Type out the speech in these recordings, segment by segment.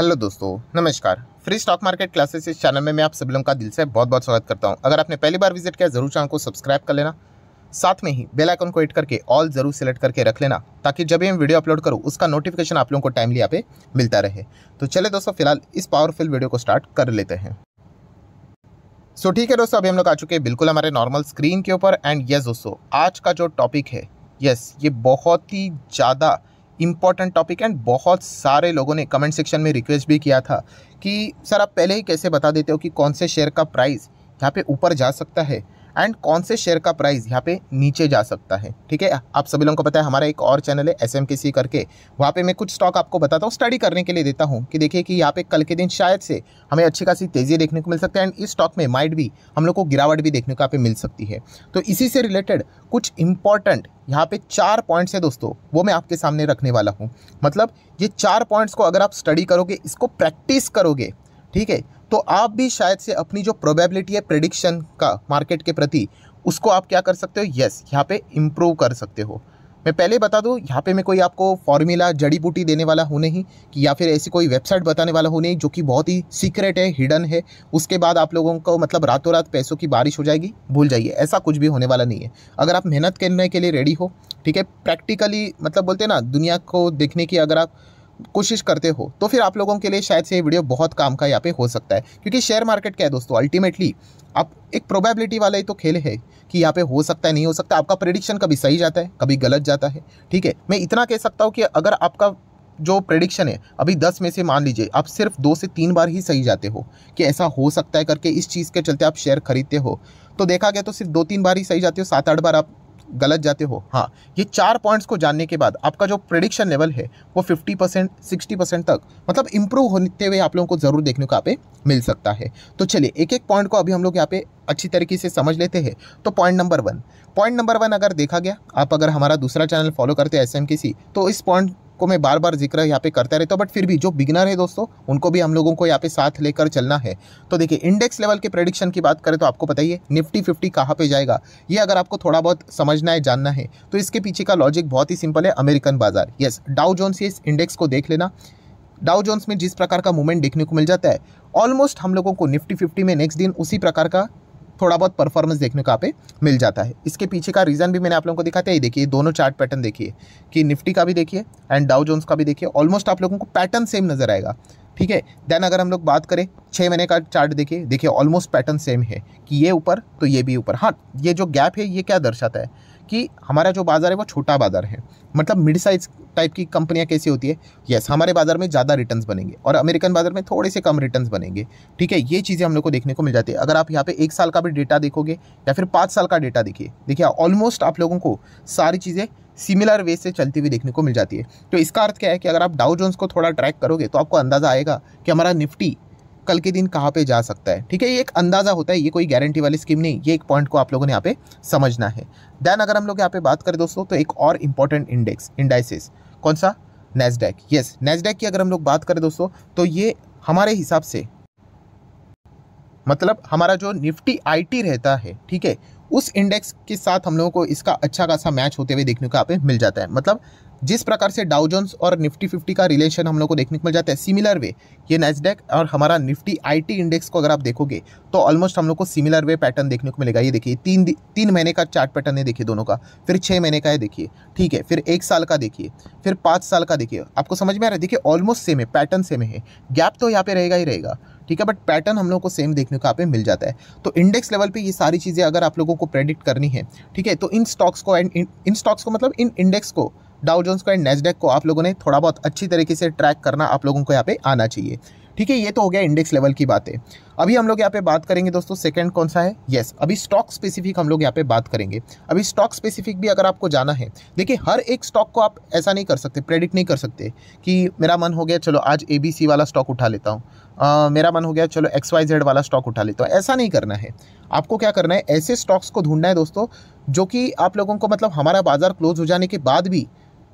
hello दोस्तों नमस्कार free stock market classes इस चैनल में मैं आप सभी लोगों का दिल से बहुत बहुत स्वागत करता हूं अगर आपने पहली बार विजिट किया जरूर चैनल को सब्सक्राइब कर लेना साथ में ही बेल आइकन को हिट करके ऑल जरूर सेलेक्ट करके रख लेना ताकि जब भी मैं वीडियो अपलोड करूँ उसका नोटिफिकेशन आप लोगों को टाइमली यहाँ पे मिलता रहे तो चले दोस्तों फिलहाल इस पावरफुल वीडियो को स्टार्ट कर लेते हैं सो ठीक है दोस्तों अभी हम लोग आ चुके हैं बिल्कुल हमारे नॉर्मल स्क्रीन के ऊपर एंड यस दोस्तों आज का जो टॉपिक है यस ये बहुत ही ज़्यादा इम्पॉर्टेंट टॉपिक एंड बहुत सारे लोगों ने कमेंट सेक्शन में रिक्वेस्ट भी किया था कि सर आप पहले ही कैसे बता देते हो कि कौन से शेयर का प्राइस यहाँ पे ऊपर जा सकता है एंड कौन से शेयर का प्राइस यहाँ पे नीचे जा सकता है ठीक है आप सभी लोगों को पता है हमारा एक और चैनल है एस करके वहाँ पे मैं कुछ स्टॉक आपको बताता हूँ स्टडी करने के लिए देता हूँ कि देखिए कि यहाँ पे कल के दिन शायद से हमें अच्छी खासी तेज़ी देखने को मिल सकती है एंड इस स्टॉक में माइड भी हम लोग को गिरावट भी देखने को यहाँ पे मिल सकती है तो इसी से रिलेटेड कुछ इंपॉर्टेंट यहाँ पे चार पॉइंट्स है दोस्तों वो मैं आपके सामने रखने वाला हूँ मतलब ये चार पॉइंट्स को अगर आप स्टडी करोगे इसको प्रैक्टिस करोगे ठीक है तो आप भी शायद से अपनी जो प्रोबेबिलिटी है प्रडिक्शन का मार्केट के प्रति उसको आप क्या कर सकते हो यस यहाँ पे इम्प्रूव कर सकते हो मैं पहले बता दूँ यहाँ पे मैं कोई आपको फॉर्मूला जड़ी बूटी देने वाला हूँ नहीं कि या फिर ऐसी कोई वेबसाइट बताने वाला हूँ नहीं जो कि बहुत ही सीक्रेट है हिडन है उसके बाद आप लोगों को मतलब रातों रात पैसों की बारिश हो जाएगी भूल जाइए ऐसा कुछ भी होने वाला नहीं है अगर आप मेहनत करने के लिए रेडी हो ठीक है प्रैक्टिकली मतलब बोलते हैं ना दुनिया को देखने की अगर आप कोशिश करते हो तो फिर आप लोगों के लिए शायद से ये वीडियो बहुत काम का यहाँ पे हो सकता है क्योंकि शेयर मार्केट क्या है दोस्तों अल्टीमेटली आप एक प्रोबेबिलिटी वाला ही तो खेल है कि यहाँ पे हो सकता है नहीं हो सकता आपका प्रिडिक्शन कभी सही जाता है कभी गलत जाता है ठीक है मैं इतना कह सकता हूँ कि अगर आपका जो प्रडिक्शन है अभी दस में से मान लीजिए आप सिर्फ दो से तीन बार ही सही जाते हो कि ऐसा हो सकता है करके इस चीज़ के चलते आप शेयर खरीदते हो तो देखा गया तो सिर्फ दो तीन बार ही सही जाते हो सात आठ बार आप गलत जाते हो हाँ ये चार पॉइंट्स को जानने के बाद आपका जो प्रडिक्शन लेवल है वो 50 परसेंट सिक्सटी परसेंट तक मतलब इम्प्रूव होते हुए आप लोगों को ज़रूर देखने को यहाँ पे मिल सकता है तो चलिए एक एक पॉइंट को अभी हम लोग यहाँ पे अच्छी तरीके से समझ लेते हैं तो point number one point number one अगर देखा गया आप अगर हमारा दूसरा चैनल फॉलो करते हैं एस तो इस पॉइंट को मैं बार बार जिक्र यहाँ पे करता रहता हूँ बट फिर भी जो बिगनर है दोस्तों उनको भी हम लोगों को यहाँ पे साथ लेकर चलना है तो देखिए इंडेक्स लेवल के प्रडिक्शन की बात करें तो आपको बताइए निफ्टी फिफ्टी कहाँ पर जाएगा ये अगर आपको थोड़ा बहुत समझना है जानना है तो इसके पीछे का लॉजिक बहुत ही सिंपल है अमेरिकन बाजार यस डाउ जोन्स इस इंडेक्स को देख लेना डाउ जोन्स में जिस प्रकार का मूवमेंट देखने को मिल जाता है ऑलमोस्ट हम लोगों को निफ्टी फिफ्टी में नेक्स्ट दिन उसी प्रकार का थोड़ा बहुत परफॉर्मेंस देखने को आप मिल जाता है इसके पीछे का रीज़न भी मैंने आप लोगों को दिखाया ये देखिए दोनों चार्ट पैटर्न देखिए कि निफ्टी का भी देखिए एंड डाउ जोन्स का भी देखिए ऑलमोस्ट आप लोगों को पैटर्न सेम नज़र आएगा ठीक है देन अगर हम लोग बात करें छः महीने का चार्ट देखिए देखिए ऑलमोस्ट पैटर्न सेम है कि ये ऊपर तो ये भी ऊपर हाँ ये जो गैप है ये क्या दर्शाता है कि हमारा जो बाज़ार है वो छोटा बाज़ार है मतलब मिड साइज टाइप की कंपनियां कैसी होती है यस हमारे बाज़ार में ज़्यादा रिटर्न्स बनेंगे और अमेरिकन बाज़ार में थोड़े से कम रिटर्न्स बनेंगे ठीक है ये चीज़ें हम लोग को देखने को मिल जाती है अगर आप यहाँ पे एक साल का भी डेटा देखोगे या फिर पाँच साल का डेटा देखिए देखिए ऑलमोस्ट आप लोगों को सारी चीज़ें सिमिलर वे से चलती हुई देखने को मिल जाती है तो इसका अर्थ क्या है कि अगर आप डाउ जोन्स को थोड़ा ट्रैक करोगे तो आपको अंदाज़ा आएगा कि हमारा निफ्टी कल के दिन कहाँ पे जा सकता है ठीक है ये एक अंदाज़ा होता है ये कोई गारंटी वाली स्कीम नहीं ये एक पॉइंट को आप लोगों ने यहाँ पे समझना है देन अगर हम लोग यहाँ पे बात करें दोस्तों तो एक और इंपॉर्टेंट इंडेक्स इंडाइसिस कौन सा नेस्डैक येस नेस्डैक की अगर हम लोग बात करें दोस्तों तो ये हमारे हिसाब से मतलब हमारा जो निफ्टी आई रहता है ठीक है उस इंडेक्स के साथ हम लोगों को इसका अच्छा खासा मैच होते हुए देखने को यहाँ पे मिल जाता है मतलब जिस प्रकार से डाउजोन्स और निफ्टी फिफ्टी का रिलेशन हम लोग को देखने को मिल जाता है सिमिलर वे ये नेस्डेक और हमारा निफ्टी आईटी इंडेक्स को अगर आप देखोगे तो ऑलमोस्ट हम लोग को सिमिलर वे पैटर्न देखने को मिलेगा ये देखिए तीन तीन महीने का चार्ट पैटर्न है देखिए दोनों का फिर छः महीने का है देखिए ठीक है फिर एक साल का देखिए फिर पाँच साल का देखिए आपको समझ में आ रहा है देखिए ऑलमोस्ट सेम है पैटर्न सेम है गैप तो यहाँ पर रहेगा ही रहेगा ठीक है बट पैटर्न हम लोग को सेम देखने को यहाँ पे मिल जाता है तो इंडेक्स लेवल पे ये सारी चीज़ें अगर आप लोगों को प्रेडिक्ट करनी है ठीक है तो इन स्टॉक्स को एंड इन स्टॉक्स को मतलब इन इंडेक्स को डाउ जोन्स को एंड नेस्डेक को आप लोगों ने थोड़ा बहुत अच्छी तरीके से ट्रैक करना आप लोगों को यहाँ पे आना चाहिए ठीक है ये तो हो गया इंडेक्स लेवल की बात है अभी हम लोग यहाँ पे बात करेंगे दोस्तों सेकंड कौन सा है यस yes, अभी स्टॉक स्पेसिफिक हम लोग यहाँ पे बात करेंगे अभी स्टॉक स्पेसिफिक भी अगर आपको जाना है देखिए हर एक स्टॉक को आप ऐसा नहीं कर सकते प्रेडिक्ट नहीं कर सकते कि मेरा मन हो गया चलो आज ए वाला स्टॉक उठा लेता हूँ मेरा मन हो गया चलो एक्स वाई जेड वाला स्टॉक उठा लेता हूँ ऐसा नहीं करना है आपको क्या करना है ऐसे स्टॉक्स को ढूंढना है दोस्तों जो कि आप लोगों को मतलब हमारा बाज़ार क्लोज हो जाने के बाद भी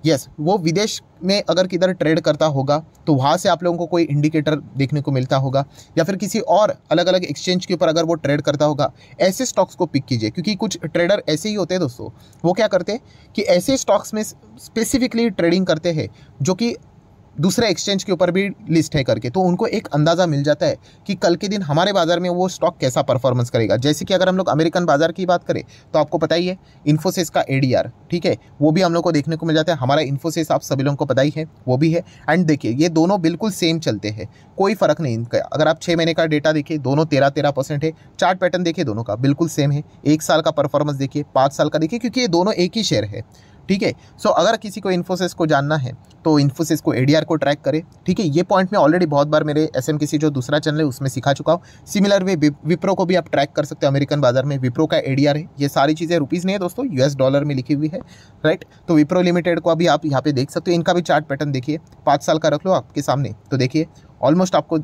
यस वो विदेश में अगर किधर ट्रेड करता होगा तो वहाँ से आप लोगों को कोई इंडिकेटर देखने को मिलता होगा या फिर किसी और अलग अलग एक्सचेंज के ऊपर अगर वो ट्रेड करता होगा ऐसे स्टॉक्स को पिक कीजिए क्योंकि कुछ ट्रेडर ऐसे ही होते हैं दोस्तों वो क्या करते हैं कि ऐसे स्टॉक्स में स्पेसिफिकली ट्रेडिंग करते हैं जो कि दूसरे एक्सचेंज के ऊपर भी लिस्ट है करके तो उनको एक अंदाज़ा मिल जाता है कि कल के दिन हमारे बाज़ार में वो स्टॉक कैसा परफॉर्मेंस करेगा जैसे कि अगर हम लोग अमेरिकन बाज़ार की बात करें तो आपको पता ही है इन्फोसिस का ए ठीक है वो भी हम लोग को देखने को मिल जाता है हमारा इन्फोसिस आप सभी लोगों को पता ही है वो भी है एंड देखिए ये दोनों बिल्कुल सेम चलते हैं कोई फ़र्क नहीं इनका अगर आप छः महीने का डेटा देखिए दोनों तेरह तेरह परसेंट है चार्ट पैटर्न देखिए दोनों का बिल्कुल सेम है एक साल का परफॉर्मेंस देखिए पाँच साल का देखिए क्योंकि ये दोनों एक ही शेयर है ठीक है सो अगर किसी को इन्फोसिस को जानना है तो इन्फोसिस को एडीआर को ट्रैक करे ठीक है ये पॉइंट मैं ऑलरेडी बहुत बार मेरे एस एम जो दूसरा चैनल है उसमें सिखा चुका हूँ सिमिलर वे विप्रो को भी आप ट्रैक कर सकते हो अमेरिकन बाजार में विप्रो का एडीआर है ये सारी चीज़ें रुपीज़ नहीं है दोस्तों यूएस डॉलर में लिखी हुई है राइट तो विप्रो लिमिटेड को अभी आप यहाँ पे देख सकते हो इनका भी चार्ट पैटर्न देखिए पाँच साल का रख लो आपके सामने तो देखिए ऑलमोस्ट आपको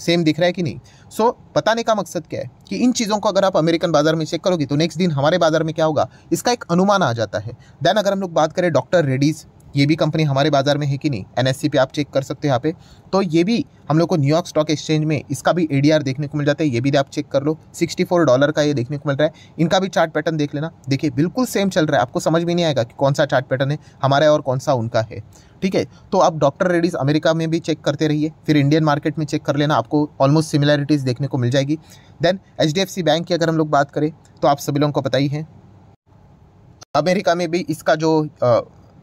सेम दिख रहा है कि नहीं सो so, बताने का मकसद क्या है कि इन चीज़ों को अगर आप अमेरिकन बाजार में चेक करोगे तो नेक्स्ट दिन हमारे बाजार में क्या होगा इसका एक अनुमान आ जाता है देन अगर हम लोग बात करें डॉक्टर रेडीज़ ये भी कंपनी हमारे बाजार में है कि नहीं एन पे आप चेक कर सकते हो यहाँ पे तो ये भी हम लोग को न्यूयॉर्क स्टॉक एक्सचेंज में इसका भी ए देखने को मिल जाता है ये भी आप चेक कर लो 64 डॉलर का ये देखने को मिल रहा है इनका भी चार्ट पैटर्न देख लेना देखिए बिल्कुल सेम चल रहा है आपको समझ भी नहीं आएगा कि कौन सा चार्ट पैटर्न है हमारा और कौन सा उनका है ठीक है तो आप डॉक्टर रेडीज़ अमेरिका में भी चेक करते रहिए फिर इंडियन मार्केट में चेक कर लेना आपको ऑलमोस्ट सिमिलैरिटीज़ देखने को मिल जाएगी देन एच बैंक की अगर हम लोग बात करें तो आप सभी लोगों को पता ही है अमेरिका में भी इसका जो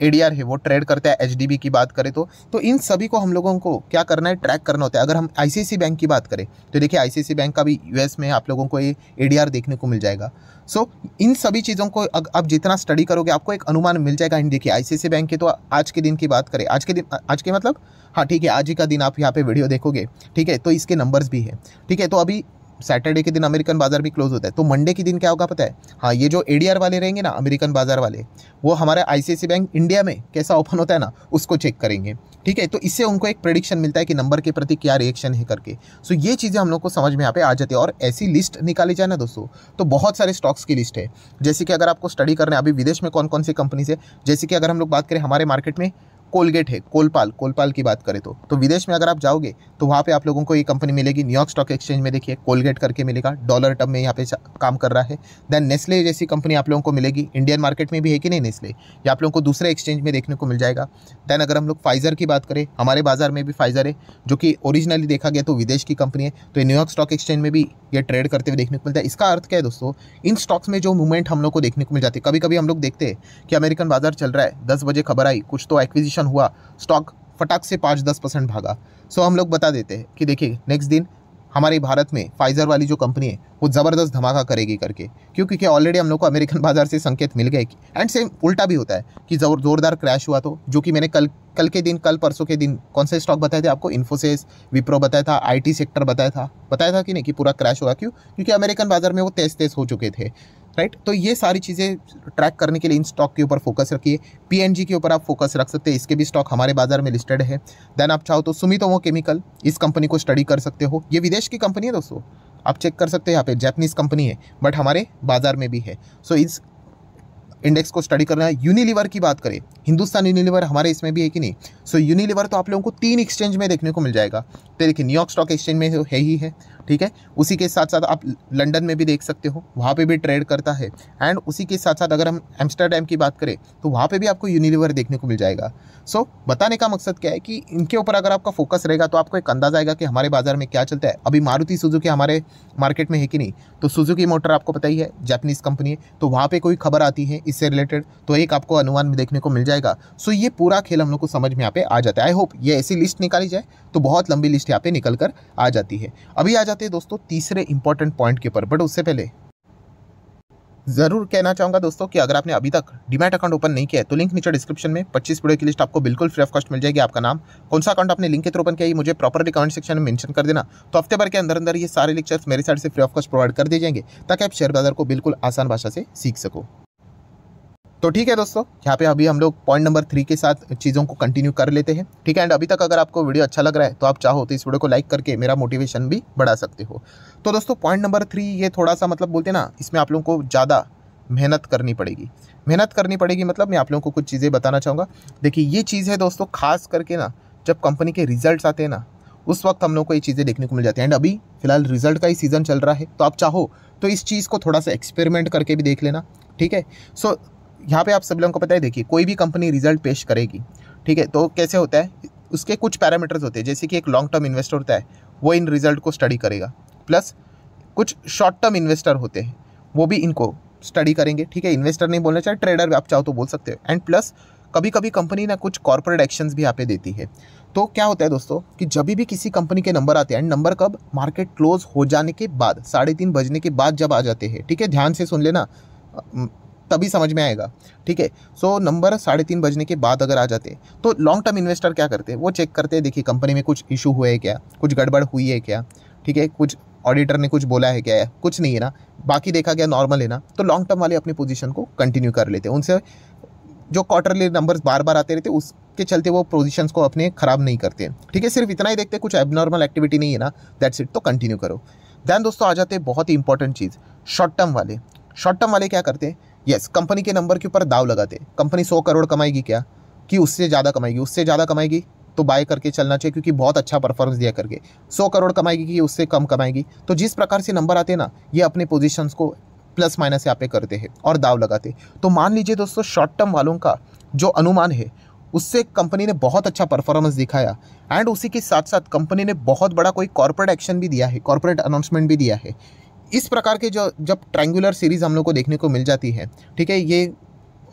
एडीआर है वो ट्रेड करते हैं एचडीबी की बात करें तो तो इन सभी को हम लोगों को क्या करना है ट्रैक करना होता है अगर हम आईसीआईसी बैंक की बात करें तो देखिए आईसीआईसी बैंक का भी यूएस में आप लोगों को ये एडीआर देखने को मिल जाएगा सो so, इन सभी चीज़ों को अग, आप जितना स्टडी करोगे आपको एक अनुमान मिल जाएगा इन देखिए आई बैंक की तो आज के दिन की बात करें आज के दिन आज के मतलब हाँ ठीक है आज ही का दिन आप यहाँ पे वीडियो देखोगे ठीक है तो इसके नंबर्स भी है ठीक है तो अभी सैटरडे के दिन अमेरिकन बाजार भी क्लोज होता है तो मंडे के दिन क्या होगा पता है हाँ ये जो ए वाले रहेंगे ना अमेरिकन बाजार वाले वो हमारे आई बैंक इंडिया में कैसा ओपन होता है ना उसको चेक करेंगे ठीक है तो इससे उनको एक प्रडिक्शन मिलता है कि नंबर के प्रति क्या रिएक्शन है करके सो ये चीज़ें हम लोग को समझ में यहाँ पे आ जाती है और ऐसी लिस्ट निकाली जाए ना दोस्तों तो बहुत सारे स्टॉक्स की लिस्ट है जैसे कि अगर आपको स्टडी करना है अभी विदेश में कौन कौन सी कंपनीज है जैसे कि अगर हम लोग बात करें हमारे मार्केट में कोलगेट है कोलपाल कोलपाल की बात करें तो तो विदेश में अगर आप जाओगे तो वहाँ पे आप लोगों को ये कंपनी मिलेगी न्यूयॉर्क स्टॉक एक्सचेंज में देखिए कोलगेट करके मिलेगा डॉलर टब में यहाँ पे काम कर रहा है देन नेस्ले जैसी कंपनी आप लोगों को मिलेगी इंडियन मार्केट में भी है कि नहीं नेस्ले ये आप लोगों को दूसरे एक्सचेंज में देखने को मिल जाएगा देन अगर हम लोग फाइजर की बात करें हमारे बाजार में भी फाइजर है जो कि ओरिजिनली देखा गया तो विदेश की कंपनी है तो न्यूयॉर्क स्टॉक एक्सचेंज में भी ये ट्रेड करते हुए देखने को मिलता है इसका अर्थ क्या है दोस्तों इन स्टॉक्स में जो मूवमेंट हम लोग को देखने को मिल जाती है कभी कभी हम लोग देखते हैं कि अमेरिकन बाजार चल रहा है दस बजे खबर आई कुछ तो एक्विजिशन करेक्शन हुआ स्टॉक फटाक से पाँच दस परसेंट भागा सो हम लोग बता देते हैं कि देखिए नेक्स्ट दिन हमारे भारत में फाइजर वाली जो कंपनी है वो ज़बरदस्त धमाका करेगी करके क्योंकि क्या ऑलरेडी हम लोग को अमेरिकन बाजार से संकेत मिल गए एंड सेम उल्टा भी होता है कि जोर ज़ोरदार क्रैश हुआ तो जो कि मैंने कल कल के दिन कल परसों के दिन कौन से स्टॉक बताए थे आपको इन्फोसिस विप्रो बताया था आई सेक्टर बताया था बताया था कि नहीं कि पूरा क्रैश हुआ क्यों क्योंकि अमेरिकन बाजार में वो तेज तेज हो चुके थे राइट तो ये सारी चीज़ें ट्रैक करने के लिए इन स्टॉक के ऊपर फोकस रखिए पी के ऊपर आप फोकस रख सकते हैं इसके भी स्टॉक हमारे बाजार में लिस्टेड है देन आप चाहो तो सुमितोमो केमिकल इस कंपनी को स्टडी कर सकते हो ये विदेश की कंपनी है दोस्तों आप चेक कर सकते हैं यहाँ पे जैपनीज़ कंपनी है बट हमारे बाजार में भी है सो so, इस इंडेक्स को स्टडी करना है यूनिलीवर की बात करें हिंदुस्तान यूनिलीवर हमारे इसमें भी है कि नहीं सो so, यूनिलीवर तो आप लोगों को तीन एक्सचेंज में देखने को मिल जाएगा तो देखिए न्यूयॉर्क स्टॉक एक्सचेंज में तो है ही है ठीक है उसी के साथ साथ आप लंदन में भी देख सकते हो वहाँ पे भी ट्रेड करता है एंड उसी के साथ साथ अगर हम एम्स्टरडेम की बात करें तो वहाँ पे भी आपको यूनिलीवर देखने को मिल जाएगा सो so, बताने का मकसद क्या है कि इनके ऊपर अगर आपका फोकस रहेगा तो आपको एक अंदाज आएगा कि हमारे बाजार में क्या चलता है अभी मारुति सुजुकी हमारे मार्केट में है कि नहीं तो सुजुकी मोटर आपको पता ही है जैपनीज़ कंपनी है तो वहाँ पर कोई खबर आती है इससे रिलेटेड तो एक आपको अनुमान देखने को मिल जाएगा सो ये पूरा खेल हम लोग को समझ में यहाँ पे आ जाता है आई होप ये ऐसी लिस्ट निकाली जाए तो बहुत लंबी लिस्ट यहाँ पे निकल कर आ जाती है अभी आ जाते हैं दोस्तों तीसरे इंपॉर्टेंट पॉइंट के ऊपर बट उससे पहले ज़रूर कहना चाहूंगा दोस्तों कि अगर आपने अभी तक डिमेट अकाउंट ओपन नहीं किया है तो लिंक नीचे डिस्क्रिप्शन में 25 वीडियो की लिस्ट आपको बिल्कुल फ्री ऑफ कॉस्ट मिल जाएगी आपका नाम कौन सा अकाउंट आपने लिंक के थ्रू ओपन किया है मुझे प्रॉपरली कमेंट सेक्शन में मेंशन कर देना तो हफ्ते भर के अंदर अंदर ये सारे लेक्चर्स मेरे साइड से फ्री ऑफ कॉस्ट प्रोवाइड कर दिए जाएंगे ताकि आप शेयर बाजार को बिल्कुल आसान भाषा से सीख सको तो ठीक है दोस्तों यहाँ पे अभी हम लोग पॉइंट नंबर थ्री के साथ चीज़ों को कंटिन्यू कर लेते हैं ठीक है एंड अभी तक अगर आपको वीडियो अच्छा लग रहा है तो आप चाहो तो इस वीडियो को लाइक करके मेरा मोटिवेशन भी बढ़ा सकते हो तो दोस्तों पॉइंट नंबर थ्री ये थोड़ा सा मतलब बोलते हैं ना इसमें आप लोगों को ज़्यादा मेहनत करनी पड़ेगी मेहनत करनी पड़ेगी मतलब मैं आप लोगों को कुछ चीज़ें बताना चाहूँगा देखिए ये चीज़ है दोस्तों खास करके ना जब कंपनी के रिजल्ट आते हैं ना उस वक्त हम लोग को ये चीज़ें देखने को मिल जाती हैं एंड अभी फिलहाल रिजल्ट का ही सीज़न चल रहा है तो आप चाहो तो इस चीज़ को थोड़ा सा एक्सपेरिमेंट करके भी देख लेना ठीक है सो यहाँ पे आप सभी लोगों को पता है देखिए कोई भी कंपनी रिजल्ट पेश करेगी ठीक है तो कैसे होता है उसके कुछ पैरामीटर्स होते हैं जैसे कि एक लॉन्ग टर्म इन्वेस्टर होता है वो इन रिजल्ट को स्टडी करेगा प्लस कुछ शॉर्ट टर्म इन्वेस्टर होते हैं वो भी इनको स्टडी करेंगे ठीक है इन्वेस्टर नहीं बोलना चाहे ट्रेडर आप चाहो तो बोल सकते हो एंड प्लस कभी कभी कंपनी ना कुछ कॉर्पोरेट एक्शंस भी यहाँ पे देती है तो क्या होता है दोस्तों कि जब भी किसी कंपनी के नंबर आते हैं एंड नंबर कब मार्केट क्लोज हो जाने के बाद साढ़े तीन बजने के बाद जब आ जाते हैं ठीक है ध्यान से सुन लेना तभी समझ में आएगा ठीक है सो नंबर साढ़े तीन बजने के बाद अगर आ जाते तो लॉन्ग टर्म इन्वेस्टर क्या करते हैं वो चेक करते हैं देखिए कंपनी में कुछ इशू हुए क्या कुछ गड़बड़ हुई है क्या ठीक है कुछ ऑडिटर ने कुछ बोला है क्या है कुछ नहीं है ना बाकी देखा गया नॉर्मल है ना तो लॉन्ग टर्म वाले अपनी पोजीशन को कंटिन्यू कर लेते हैं उनसे जो क्वार्टरली नंबर्स बार बार आते रहते उसके चलते वो पोजीशन को अपने ख़राब नहीं करते ठीक है सिर्फ इतना ही देखते कुछ एबनॉर्मल एक्टिविटी नहीं है ना दैट्स इट तो कंटिन्यू करो दैन दोस्तों आ जाते हैं बहुत ही इंपॉर्टेंट चीज़ शॉर्ट टर्म वाले शॉर्ट टर्म वाले क्या करते हैं यस कंपनी के नंबर के ऊपर दाव लगाते कंपनी सौ करोड़ कमाएगी क्या कि उससे ज़्यादा कमाएगी उससे ज़्यादा कमाएगी तो बाय करके चलना चाहिए क्योंकि बहुत अच्छा परफॉर्मेंस दिया करके सौ करोड़ कमाएगी कि उससे कम कमाएगी तो जिस प्रकार से नंबर आते हैं ना ये अपने पोजिशंस को प्लस माइनस यहाँ पे करते हैं और दाव लगाते तो मान लीजिए दोस्तों शॉर्ट टर्म वालों का जो अनुमान है उससे कंपनी ने बहुत अच्छा परफॉर्मेंस दिखाया एंड उसी के साथ साथ कंपनी ने बहुत बड़ा कोई कॉर्पोरेट एक्शन भी दिया है कॉर्पोरेट अनाउंसमेंट भी दिया है इस प्रकार के जो जब ट्रैंगुलर सीरीज़ हम लोग को देखने को मिल जाती है ठीक है ये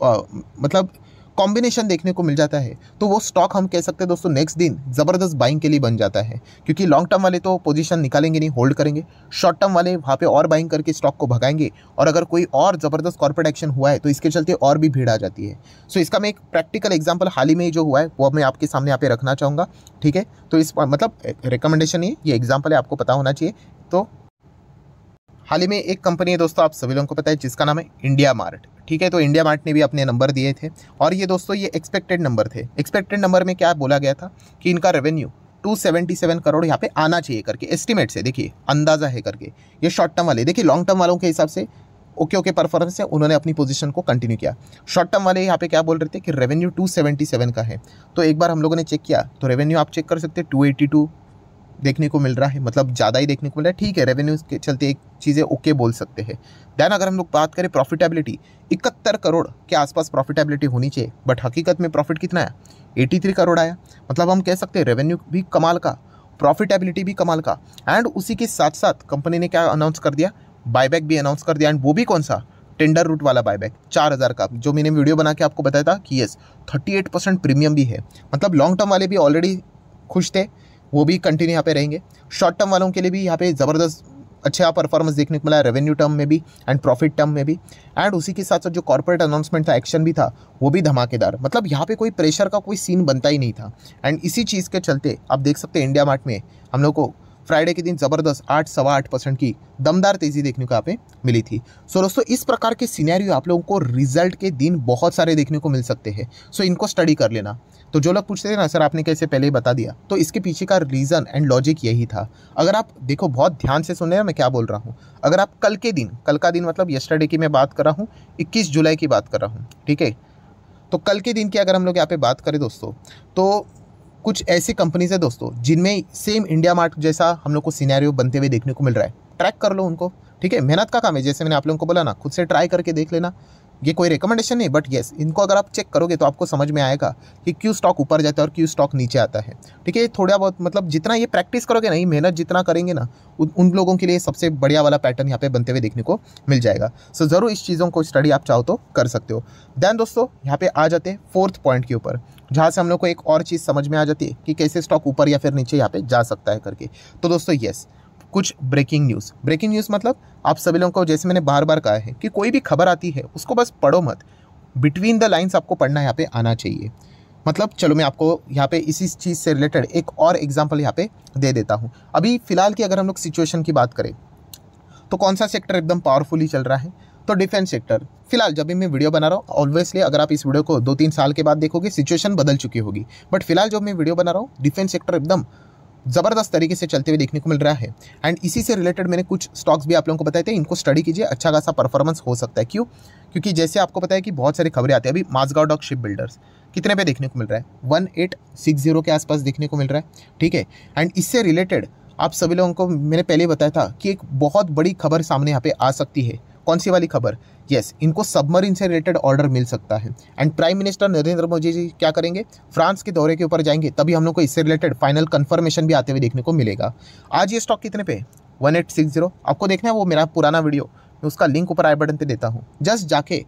आ, मतलब कॉम्बिनेशन देखने को मिल जाता है तो वो स्टॉक हम कह सकते हैं दोस्तों नेक्स्ट दिन ज़बरदस्त बाइंग के लिए बन जाता है क्योंकि लॉन्ग टर्म वाले तो पोजीशन निकालेंगे नहीं होल्ड करेंगे शॉर्ट टर्म वाले वहाँ पे और बाइंग करके स्टॉक को भगाएंगे और अगर कोई और ज़बरदस्त कॉर्पोरेट एक्शन हुआ है तो इसके चलते और भी भीड़ आ जाती है सो इसका मैं एक प्रैक्टिकल एग्जाम्पल हाल ही में जो हुआ है वो मैं आपके सामने यहाँ पे रखना चाहूँगा ठीक है तो इस मतलब रिकमेंडेशन ये ये एग्जाम्पल है आपको पता होना चाहिए तो हाल ही में एक कंपनी है दोस्तों आप सभी लोगों को पता है जिसका नाम है इंडिया मार्ट ठीक है तो इंडिया मार्ट ने भी अपने नंबर दिए थे और ये दोस्तों ये एक्सपेक्टेड नंबर थे एक्सपेक्टेड नंबर में क्या बोला गया था कि इनका रेवेन्यू 277 करोड़ यहाँ पे आना चाहिए करके एस्टिमेट से देखिए अंदाज़ा है करके ये शॉर्ट टर्म वाले देखिए लॉन्ग टर्म वालों के हिसाब से ओके ओके परफॉर्मेंस है उन्होंने अपनी पोजीशन को कंटिन्यू किया शॉर्ट टर्म वाले यहाँ पे क्या बोल रहे थे कि रेवेन्यू 277 का है तो एक बार हम लोगों ने चेक किया तो रेवेन्यू आप चेक कर सकते हैं टू देखने को मिल रहा है मतलब ज़्यादा ही देखने को मिल रहा है ठीक है रेवेन्यू के चलते एक चीज़ें ओके बोल सकते हैं देन अगर हम लोग बात करें प्रॉफिटेबिलिटी इकहत्तर करोड़ के आसपास प्रॉफिटेबिलिटी होनी चाहिए बट हकीकत में प्रॉफिट कितना आया थ्री करोड़ आया मतलब हम कह सकते हैं रेवेन्यू भी कमाल का प्रॉफिटेबिलिटी भी कमाल का एंड उसी के साथ साथ कंपनी ने क्या अनाउंस कर दिया बायबैक भी अनाउंस कर दिया एंड वो भी कौन सा टेंडर रूट वाला बायबैक चार हज़ार का जो मैंने वीडियो बना के आपको बताया था कि yes thirty eight percent premium भी है मतलब लॉन्ग टर्म वाले भी ऑलरेडी खुश थे वो भी कंटिन्यू यहाँ पे रहेंगे शॉर्ट टर्म वालों के लिए भी यहाँ पे ज़बरदस्त अच्छा परफॉर्मेंस देखने को मिला रेवेन्यू टर्म में भी एंड प्रॉफिट टर्म में भी एंड उसी के साथ साथ जो कॉर्पोरेट अनाउंसमेंट था एक्शन भी था वो भी धमाकेदार मतलब यहाँ पे कोई प्रेशर का कोई सीन बनता ही नहीं था एंड इसी चीज़ के चलते आप देख सकते हैं इंडिया मार्ट में हम लोग को फ्राइडे के दिन ज़बरदस्त आठ सवा आठ परसेंट की दमदार तेज़ी देखने को यहाँ पे मिली थी सो so, दोस्तों इस प्रकार के सीनैरियो आप लोगों को रिजल्ट के दिन बहुत सारे देखने को मिल सकते हैं सो so, इनको स्टडी कर लेना तो जो लोग पूछते थे ना सर आपने कैसे पहले ही बता दिया तो इसके पीछे का रीज़न एंड लॉजिक यही था अगर आप देखो बहुत ध्यान से सुन रहे मैं क्या बोल रहा हूँ अगर आप कल के दिन कल का दिन मतलब यस्टरडे की मैं बात कर रहा हूँ इक्कीस जुलाई की बात कर रहा हूँ ठीक है तो कल के दिन की अगर हम लोग यहाँ पे बात करें दोस्तों तो कुछ ऐसी कंपनीज है दोस्तों जिनमें सेम इंडिया मार्ट जैसा हम लोग को सिनेरियो बनते हुए देखने को मिल रहा है ट्रैक कर लो उनको ठीक है मेहनत का काम है जैसे मैंने आप लोगों को बोला ना खुद से ट्राई करके देख लेना ये कोई रिकमेंडेशन नहीं बट येस इनको अगर आप चेक करोगे तो आपको समझ में आएगा कि क्यों स्टॉक ऊपर जाता है और क्यों स्टॉक नीचे आता है ठीक है थोड़ा बहुत मतलब जितना ये प्रैक्टिस करोगे ना ये मेहनत जितना करेंगे ना उन लोगों के लिए सबसे बढ़िया वाला पैटर्न यहाँ पे बनते हुए देखने को मिल जाएगा सो so, ज़रूर इस चीज़ों को स्टडी आप चाहो तो कर सकते हो दैन दोस्तों यहाँ पे आ जाते हैं फोर्थ पॉइंट के ऊपर जहाँ से हम लोग को एक और चीज़ समझ में आ जाती है कि कैसे स्टॉक ऊपर या फिर नीचे यहाँ पे जा सकता है करके तो दोस्तों येस कुछ ब्रेकिंग न्यूज़ ब्रेकिंग न्यूज़ मतलब आप सभी लोगों को जैसे मैंने बार बार कहा है कि कोई भी खबर आती है उसको बस पढ़ो मत बिटवीन द लाइन्स आपको पढ़ना यहाँ पे आना चाहिए मतलब चलो मैं आपको यहाँ पे इसी चीज़ से रिलेटेड एक और एग्जाम्पल यहाँ पे दे देता हूँ अभी फ़िलहाल की अगर हम लोग सिचुएशन की बात करें तो कौन सा सेक्टर एकदम पावरफुली चल रहा है तो डिफेंस सेक्टर फिलहाल जब भी मैं वीडियो बना रहा हूँ ऑब्वियसली अगर आप इस वीडियो को दो तीन साल के बाद देखोगे सिचुएशन बदल चुकी होगी बट फिलहाल जब मैं वीडियो बना रहा हूँ डिफेंस सेक्टर एकदम ज़बरदस्त तरीके से चलते हुए देखने को मिल रहा है एंड इसी से रिलेटेड मैंने कुछ स्टॉक्स भी आप लोगों को बताए थे इनको स्टडी कीजिए अच्छा खासा परफॉर्मेंस हो सकता है क्यों क्योंकि जैसे आपको पता है कि बहुत सारी खबरें आती है अभी माजगांव डॉक शिप बिल्डर्स कितने पे देखने को मिल रहा है वन एट सिक्स जीरो के आसपास देखने को मिल रहा है ठीक है एंड इससे रिलेटेड आप सभी लोगों को मैंने पहले बताया था कि एक बहुत बड़ी खबर सामने यहाँ पे आ सकती है कौन सी वाली खबर यस इनको सबमरीन से रिलेटेड ऑर्डर मिल सकता है and prime minister Narendra Modi ji क्या करेंगे फ्रांस के दौरे के ऊपर जाएंगे तभी हम लोग को इससे रिलेटेड फाइनल कन्फर्मेशन भी आते हुए देखने को मिलेगा आज ये स्टॉक कितने पे वन एट सिक्स जीरो आपको देखना है वो मेरा पुराना वीडियो मैं उसका लिंक ऊपर आई बटन पर देता हूँ जस्ट जाके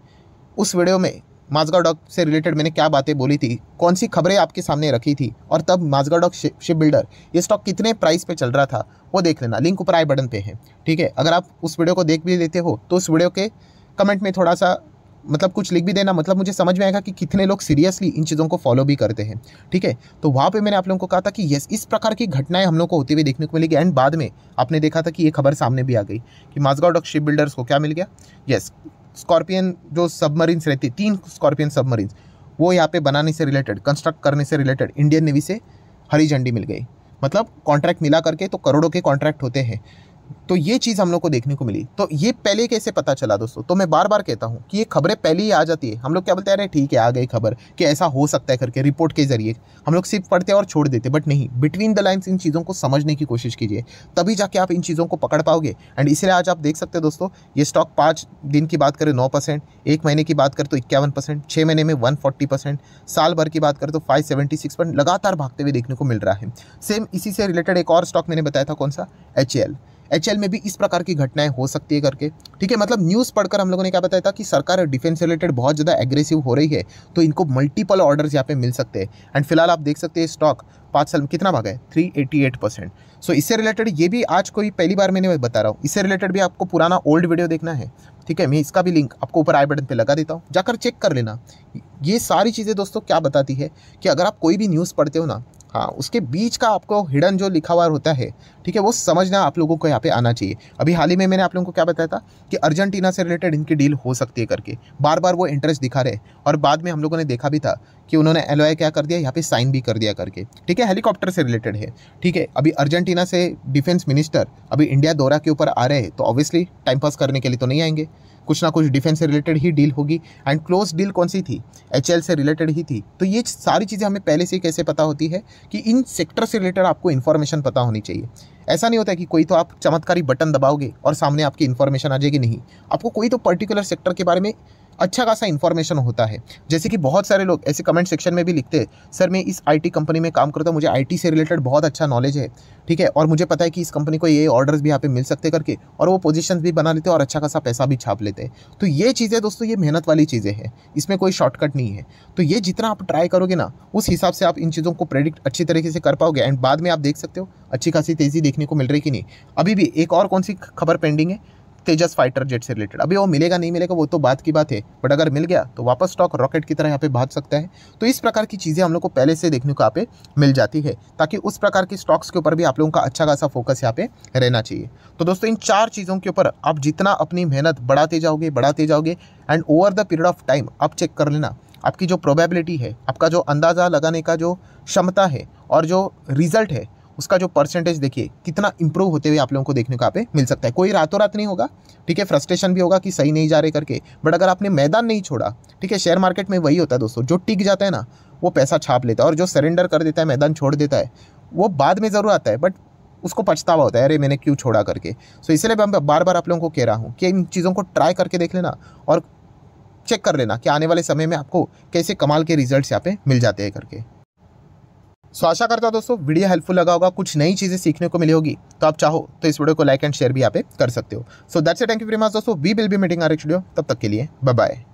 उस वीडियो में माजगांव डॉक से रिलेटेड मैंने क्या बातें बोली थी कौन सी खबरें आपके सामने रखी थी और तब माजगांव डॉक शिप बिल्डर ये स्टॉक कितने प्राइस पे चल रहा था वो देख लेना लिंक ऊपर आई बटन पे है ठीक है अगर आप उस वीडियो को देख भी देते हो तो उस वीडियो के कमेंट में थोड़ा सा मतलब कुछ लिख भी देना मतलब मुझे समझ में आएगा कि कितने लोग सीरियसली इन चीज़ों को फॉलो भी करते हैं ठीक है तो वहाँ पे मैंने आप लोगों को कहा था कि यस इस प्रकार की घटनाएं हम लोग को होती हुई देखने को मिलेगी एंड बाद में आपने देखा था कि ये खबर सामने भी आ गई कि माजगांव डॉक शिप बिल्डर्स को क्या मिल गया यस स्कॉर्पियन जो सबमरीन्स रहती तीन स्कॉर्पियन सबमरीन्स वो यहाँ पे बनाने से रिलेटेड कंस्ट्रक्ट करने से रिलेटेड इंडियन नेवी से हरी झंडी मिल गई मतलब कॉन्ट्रैक्ट मिला करके तो करोड़ों के कॉन्ट्रैक्ट होते हैं तो ये चीज़ हम लोग को देखने को मिली तो ये पहले कैसे पता चला दोस्तों तो मैं बार बार कहता हूँ कि ये खबरें पहले ही आ जाती है हम लोग क्या बोलते हैं अरे ठीक है आ गई खबर कि ऐसा हो सकता है करके रिपोर्ट के जरिए हम लोग सिर्फ पढ़ते और छोड़ देते बट नहीं बिटवीन द लाइन्स इन चीज़ों को समझने की कोशिश कीजिए तभी जाके आप इन चीज़ों को पकड़ पाओगे एंड इसलिए आज आप देख सकते हैं दोस्तों ये स्टॉक पाँच दिन की बात करें नौ परसेंट एक महीने की बात करें तो इक्यावन परसेंट छः महीने में वन फोर्टी परसेंट साल भर की बात करें तो फाइव सेवेंटी सिक्स परसेंट लगातार भागते हुए देखने को मिल रहा है सेम इसी से रिलेटेड एक और स्टॉक मैंने बताया था कौन सा एच एच में भी इस प्रकार की घटनाएं हो सकती है करके ठीक है मतलब न्यूज़ पढ़कर हम लोगों ने क्या बताया था कि सरकार डिफेंस रिलेटेड बहुत ज़्यादा एग्रेसिव हो रही है तो इनको मल्टीपल ऑर्डर्स यहाँ पे मिल सकते हैं एंड फिलहाल आप देख सकते हैं स्टॉक पाँच साल में कितना भागा है three eighty eight percent so इससे रिलेटेड ये भी आज कोई पहली बार मैंने बता रहा हूँ इससे रिलेटेड भी आपको पुराना ओल्ड वीडियो देखना है ठीक है मैं इसका भी लिंक आपको ऊपर आई बटन पे लगा देता हूँ जाकर चेक कर लेना ये सारी चीज़ें दोस्तों क्या बताती है कि अगर आप कोई भी न्यूज़ पढ़ते हो ना हाँ उसके बीच का आपको हिडन जो लिखा हुआ होता है ठीक है वो समझना आप लोगों को यहाँ पे आना चाहिए अभी हाल ही में मैंने आप लोगों को क्या बताया था कि अर्जेंटीना से रिलेटेड इनकी डील हो सकती है करके बार बार वो इंटरेस्ट दिखा रहे और बाद में हम लोगों ने देखा भी था कि उन्होंने एल क्या कर दिया यहाँ पे साइन भी कर दिया करके ठीक है हेलीकॉप्टर से रिलेटेड है ठीक है अभी अर्जेंटीना से डिफेंस मिनिस्टर अभी इंडिया दौरा के ऊपर आ रहे हैं तो ऑब्वियसली टाइम पास करने के लिए तो नहीं आएंगे कुछ ना कुछ डिफेंस से रिलेटेड ही डील होगी एंड क्लोज डील कौन सी थी एच से रिलेटेड ही थी तो ये सारी चीज़ें हमें पहले से कैसे पता होती है कि इन सेक्टर से रिलेटेड आपको इन्फॉर्मेशन पता होनी चाहिए ऐसा नहीं होता है कि कोई तो आप चमत्कारी बटन दबाओगे और सामने आपकी इन्फॉर्मेशन आ जाएगी नहीं आपको कोई तो पर्टिकुलर सेक्टर के बारे में अच्छा खासा इन्फॉर्मेशन होता है जैसे कि बहुत सारे लोग ऐसे कमेंट सेक्शन में भी लिखते हैं सर मैं इस आईटी कंपनी में काम करता हूँ मुझे आईटी से रिलेटेड बहुत अच्छा नॉलेज है ठीक है और मुझे पता है कि इस कंपनी को ये ऑर्डर्स भी यहाँ पे मिल सकते करके और वो पोजिशन भी बना लेते हैं और अच्छा खासा पैसा भी छाप लेते हैं तो ये चीज़ें दोस्तों ये मेहनत वाली चीज़ें हैं इसमें कोई शॉर्टकट नहीं है तो ये जितना आप ट्राई करोगे ना उस हिसाब से आप इन चीज़ों को प्रेडिक्ट अच्छी तरीके से कर पाओगे एंड बाद में आप देख सकते हो अच्छी खासी तेज़ी देखने को मिल रही कि नहीं अभी भी एक और कौन सी खबर पेंडिंग है तेजस फाइटर जेट से रिलेटेड अभी वो मिलेगा नहीं मिलेगा वो तो बात की बात है बट अगर मिल गया तो वापस स्टॉक रॉकेट की तरह यहाँ पे भाग सकता है तो इस प्रकार की चीज़ें हम लोग को पहले से देखने को यहाँ पे मिल जाती है ताकि उस प्रकार के स्टॉक्स के ऊपर भी आप लोगों का अच्छा खासा फोकस यहाँ पे रहना चाहिए तो दोस्तों इन चार चीज़ों के ऊपर आप जितना अपनी मेहनत बढ़ाते जाओगे बढ़ाते जाओगे and over the period of time आप चेक कर लेना आपकी जो प्रोबेबिलिटी है आपका जो अंदाज़ा लगाने का जो क्षमता है और जो रिजल्ट है उसका जो परसेंटेज देखिए कितना इंप्रूव होते हुए आप लोगों को देखने को आप मिल सकता है कोई रातों रात नहीं होगा ठीक है फ्रस्ट्रेशन भी होगा कि सही नहीं जा रहे करके बट अगर आपने मैदान नहीं छोड़ा ठीक है शेयर मार्केट में वही होता है दोस्तों जो टिक जाता है ना वो पैसा छाप लेता है और जो सरेंडर कर देता है मैदान छोड़ देता है वो बाद में ज़रूर आता है बट उसको पछतावा होता है अरे मैंने क्यों छोड़ा करके सो so, इसलिए मैं बार बार आप लोगों को कह रहा हूँ कि इन चीज़ों को ट्राई करके देख लेना और चेक कर लेना कि आने वाले समय में आपको कैसे कमाल के रिजल्ट्स यहाँ पे मिल जाते हैं करके सो आशा करता हूँ दोस्तों वीडियो हेल्पफुल लगा होगा कुछ नई चीज़ें सीखने को मिली होगी तो आप चाहो तो इस वीडियो को लाइक एंड शेयर भी यहाँ पे कर सकते हो so that's a thank you very much दोस्तों we will be meeting our next video तब तक के लिए बाय बाय